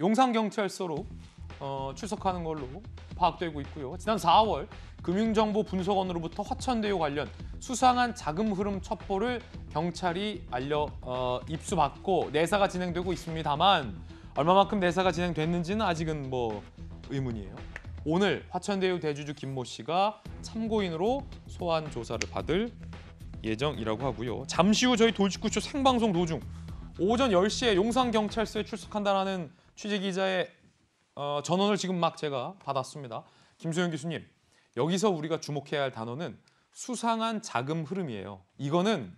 용산경찰서로 어, 출석하는 걸로 파악되고 있고요. 지난 4월 금융정보 분석원으로부터 화천대유 관련 수상한 자금 흐름 첩보를 경찰이 알려 어, 입수받고 내사가 진행되고 있습니다만 얼마만큼 내사가 진행됐는지는 아직은 뭐 의문이에요. 오늘 화천대유 대주주 김모 씨가 참고인으로 소환 조사를 받을 예정이라고 하고요. 잠시 후 저희 돌직구쇼 생방송 도중 오전 10시에 용산경찰서에 출석한다는 취재 기자의 어, 전원을 지금 막 제가 받았습니다. 김소영 교수님, 여기서 우리가 주목해야 할 단어는 수상한 자금 흐름이에요. 이거는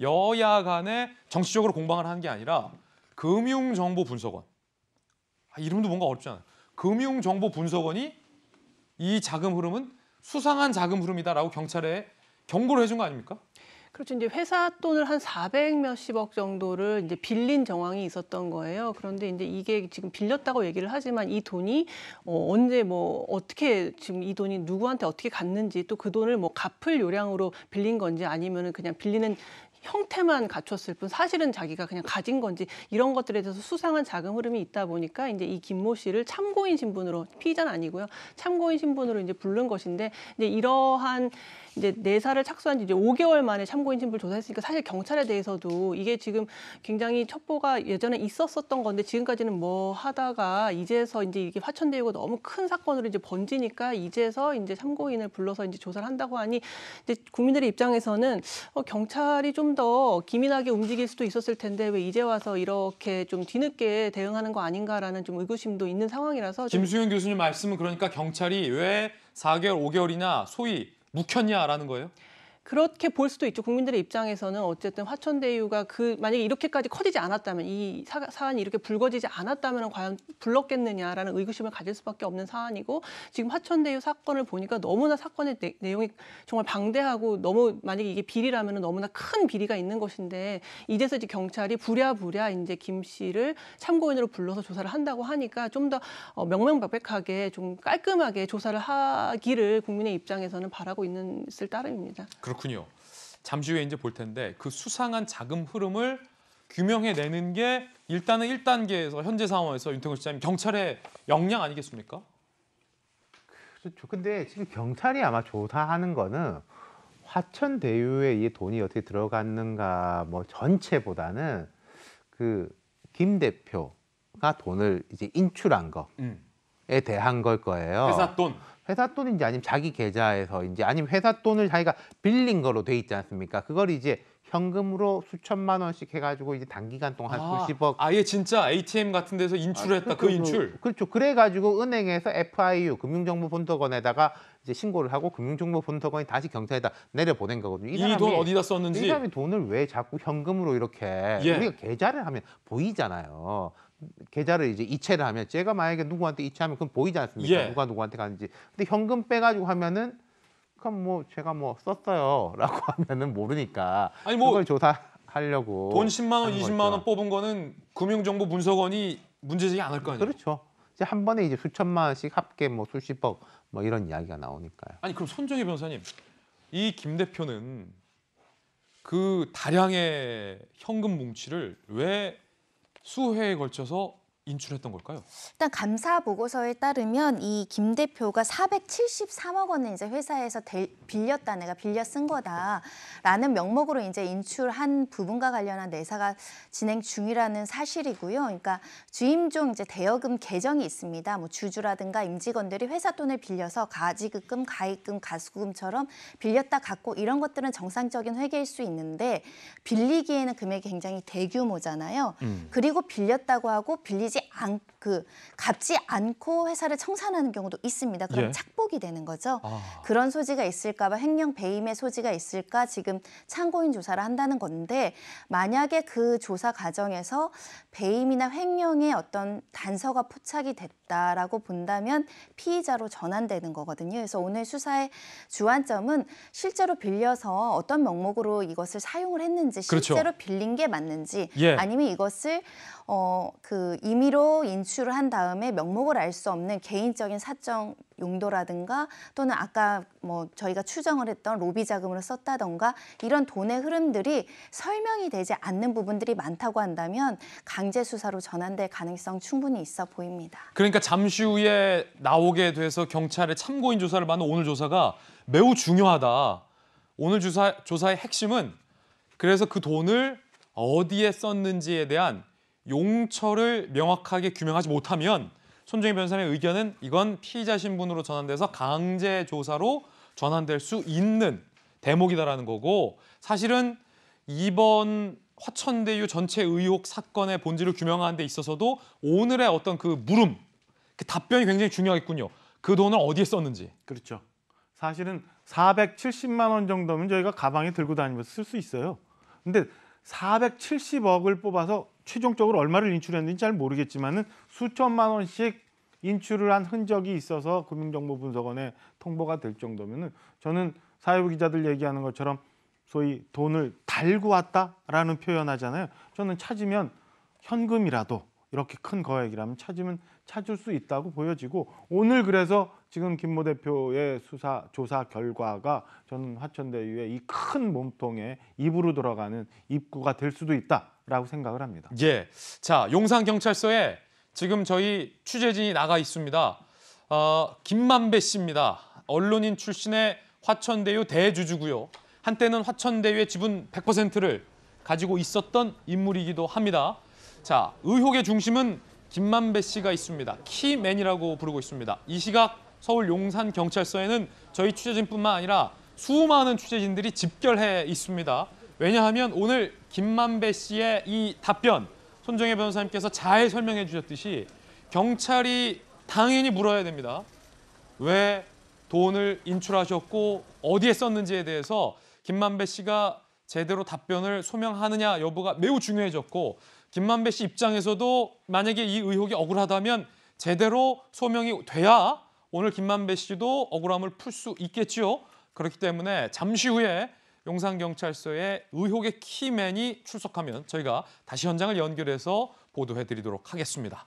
여야 간에 정치적으로 공방을 하는 게 아니라 금융정보분석원, 아, 이름도 뭔가 어렵지 않아요. 금융정보분석원이 이 자금 흐름은 수상한 자금 흐름이다라고 경찰에 경고를 해준 거 아닙니까? 그렇죠. 이제 회사 돈을 한400 몇십억 정도를 이제 빌린 정황이 있었던 거예요. 그런데 이제 이게 지금 빌렸다고 얘기를 하지만 이 돈이 어 언제 뭐 어떻게 지금 이 돈이 누구한테 어떻게 갔는지 또 그 돈을 뭐 갚을 요량으로 빌린 건지 아니면은 그냥 빌리는 형태만 갖췄을 뿐 사실은 자기가 그냥 가진 건지 이런 것들에 대해서 수상한 자금 흐름이 있다 보니까 이제 이 김모 씨를 참고인 신분으로 피의자는 아니고요. 참고인 신분으로 이제 부른 것인데 이제 이러한 이제 내사를 착수한 지 이제 5개월 만에 참고인 신분을 조사했으니까 사실 경찰에 대해서도 이게 지금 굉장히 첩보가 예전에 있었었던 건데 지금까지는 뭐 하다가 이제서 이제 이게 화천대유가 너무 큰 사건으로 이제 번지니까 이제서 이제 참고인을 불러서 이제 조사를 한다고 하니 이제 국민들의 입장에서는 어, 경찰이 좀더 기민하게 움직일 수도 있었을 텐데 왜 이제 와서 이렇게 좀 뒤늦게 대응하는 거 아닌가라는 좀 의구심도 있는 상황이라서 좀... 김수현 교수님 말씀은 그러니까 경찰이 왜 4개월, 5개월이나 소위 묵혔냐라는 거예요? 그렇게 볼 수도 있죠. 국민들의 입장에서는 어쨌든 화천대유가 그 만약에 이렇게까지 커지지 않았다면 이 사, 안이 이렇게 불거지지 않았다면 과연 불렀겠느냐라는 의구심을 가질 수밖에 없는 사안이고 지금 화천대유 사건을 보니까 너무나 사건의 내, 용이 정말 방대하고 너무 만약에 이게 비리라면 너무나 큰 비리가 있는 것인데 이제서 이제 경찰이 부랴부랴 이제 김 씨를 참고인으로 불러서 조사를 한다고 하니까 좀더 어, 명명백백하게 좀 깔끔하게 조사를 하기를 국민의 입장에서는 바라고 있는 쓸 따름입니다. 그렇군요. 그렇군요. 잠시 후에 이제 볼 텐데 그 수상한 자금 흐름을 규명해내는 게 일단은 1단계에서 현재 상황에서 윤태곤 시장님 경찰의 역량 아니겠습니까? 그렇죠. 근데 지금 경찰이 아마 조사하는 거는 화천 대유에 이 돈이 어떻게 들어갔는가 뭐 전체보다는 그 김 대표가 돈을 이제 인출한 거. 음. 회사에 대한 걸 거예요. 회사 돈. 회사 돈인지 아니면 자기 계좌에서인지 아니면 회사 돈을 자기가 빌린 거로 돼 있지 않습니까? 그걸 이제 현금으로 수천만 원씩 해가지고 이제 단기간 동안 아, 수십억 아예 진짜 ATM 같은 데서 인출했다 을 아, 그 그렇죠. 인출 그렇죠 그래가지고 은행에서 FIU 금융정보본부건에다가 이제 신고를 하고 금융정보본부건이 다시 경찰에다 내려보낸 거거든요 이 돈 어디다 썼는지 이 사람이 돈을 왜 자꾸 현금으로 이렇게 예. 우리가 계좌를 하면 보이잖아요 계좌를 이제 이체를 하면 제가 만약에 누구한테 이체하면 그건 보이지 않습니까? 예. 누가 누구한테 가는지. 근데 현금 빼가지고 하면은 그럼 뭐 제가 뭐 썼어요라고 하면은 모르니까 아니 뭐 그걸 조사하려고 돈 10만 원, 20만 거죠. 원 뽑은 거는 금융정보 분석원이 문제 제기 안할거 아니에요? 그렇죠. 이제 한 번에 이제 수천만 원씩 합계 뭐 수십억 뭐 이런 이야기가 나오니까요. 아니 그럼 손정희 변호사님 이 김 대표는 그 다량의 현금 뭉치를 왜 수회에 걸쳐서 인출했던 걸까요? 일단 감사 보고서에 따르면 이 김 대표가 473억 원을 이제 회사에서 대, 빌렸다 내가 그러니까 빌려 쓴 거다라는 명목으로 이제 인출한 부분과 관련한 내사가 진행 중이라는 사실이고요. 그러니까 주임종 이제 대여금 계정이 있습니다. 뭐 주주라든가 임직원들이 회사 돈을 빌려서 가지급금, 가입금, 가수금처럼 빌렸다 갖고 이런 것들은 정상적인 회계일 수 있는데 빌리기에는 금액이 굉장히 대규모잖아요. 음. 그리고 빌렸다고 하고 빌리지 않, 그 갚지 않고 회사를 청산하는 경우도 있습니다. 그럼 예. 착 탄핵이 되는 거죠. 아. 그런 소지가 있을까 봐 횡령 배임의 소지가 있을까 지금 참고인 조사를 한다는 건데 만약에 그 조사 과정에서 배임이나 횡령의 어떤 단서가 포착이 됐다라고 본다면 피의자로 전환되는 거거든요. 그래서 오늘 수사의 주안점은 실제로 빌려서 어떤 명목으로 이것을 사용을 했는지 그렇죠. 실제로 빌린 게 맞는지 예. 아니면 이것을 어, 그 임의로 인출을 한 다음에 명목을 알 수 없는 개인적인 사정 용도라든가 또는 아까 뭐 저희가 추정을 했던 로비 자금으로 썼다던가 이런 돈의 흐름들이 설명이 되지 않는 부분들이 많다고 한다면 강제 수사로 전환될 가능성 충분히 있어 보입니다. 그러니까 잠시 후에 나오게 돼서 경찰의 참고인 조사를 받는 오늘 조사가 매우 중요하다. 오늘 조사, 조사의 핵심은 그래서 그 돈을 어디에 썼는지에 대한 용처를 명확하게 규명하지 못하면 손정희 변호사의 의견은 이건 피의자 신분으로 전환돼서 강제 조사로 전환될 수 있는 대목이다라는 거고 사실은 이번 화천대유 전체 의혹 사건의 본질을 규명하는 데 있어서도 오늘의 어떤 그 물음, 그 답변이 굉장히 중요하겠군요. 그 돈을 어디에 썼는지. 그렇죠. 사실은 470만 원 정도면 저희가 가방에 들고 다니면서 쓸 수 있어요. 근데 470억을 뽑아서 최종적으로 얼마를 인출했는지 잘 모르겠지만은 수천만 원씩 인출을 한 흔적이 있어서 금융정보분석원에 통보가 될 정도면은 저는 사회부 기자들 얘기하는 것처럼 소위 돈을 달고 왔다라는 표현하잖아요. 저는 찾으면 현금이라도 이렇게 큰 거액이라면 찾으면 찾을 수 있다고 보여지고 오늘 그래서 지금 김모 대표의 수사 조사 결과가 저는 화천대유의 이 큰 몸통에 입으로 들어가는 입구가 될 수도 있다라고 생각을 합니다. 예, 자 용산 경찰서에 지금 저희 취재진이 나가 있습니다. 어, 김만배 씨입니다. 언론인 출신의 화천대유 대주주고요. 한때는 화천대유의 지분 100%를 가지고 있었던 인물이기도 합니다. 자, 의혹의 중심은 김만배 씨가 있습니다. 키맨이라고 부르고 있습니다. 이 시각 서울 용산경찰서에는 저희 취재진뿐만 아니라 수많은 취재진들이 집결해 있습니다. 왜냐하면 오늘 김만배 씨의 이 답변, 손정혜 변호사님께서 잘 설명해 주셨듯이 경찰이 당연히 물어야 됩니다. 왜 돈을 인출하셨고 어디에 썼는지에 대해서 김만배 씨가 제대로 답변을 소명하느냐 여부가 매우 중요해졌고 김만배 씨 입장에서도 만약에 이 의혹이 억울하다면 제대로 소명이 돼야 오늘 김만배 씨도 억울함을 풀 수 있겠지요. 그렇기 때문에 잠시 후에 용산경찰서에 의혹의 키맨이 출석하면 저희가 다시 현장을 연결해서 보도해드리도록 하겠습니다.